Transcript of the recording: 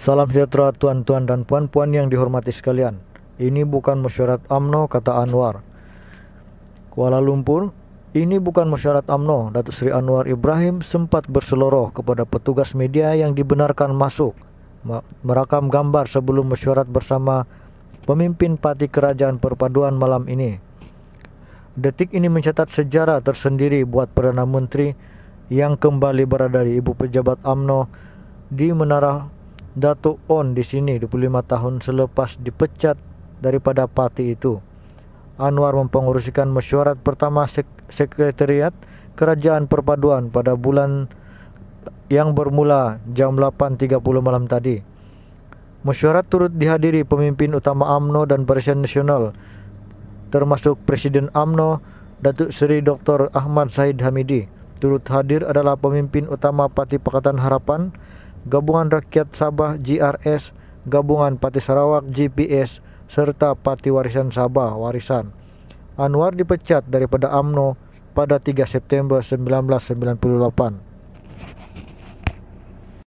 Salam sejahtera tuan-tuan dan puan-puan yang dihormati sekalian. Ini bukan mesyuarat AMNO, kata Anwar. Kuala Lumpur, ini bukan mesyuarat AMNO. Datuk Sri Anwar Ibrahim sempat berseloroh kepada petugas media yang dibenarkan masuk merakam gambar sebelum mesyuarat bersama pemimpin parti kerajaan perpaduan malam ini. Detik ini mencatat sejarah tersendiri buat Perdana Menteri yang kembali berada di ibu pejabat AMNO di Menara Datuk On di sini 25 tahun selepas dipecat daripada parti itu. Anwar mempenguruskan mesyuarat pertama sek sekretariat kerajaan perpaduan pada bulan yang bermula jam 8.30 malam tadi. Mesyuarat turut dihadiri pemimpin utama AMNO dan Barisan Nasional termasuk Presiden AMNO Datuk Seri Dr. Ahmad Said Hamidi. Turut hadir adalah pemimpin utama Parti Pakatan Harapan Gabungan Rakyat Sabah GRS, Gabungan Pati Sarawak GPS serta Pati Warisan Sabah Warisan. Anwar dipecat daripada AMNO pada 3 September 1998.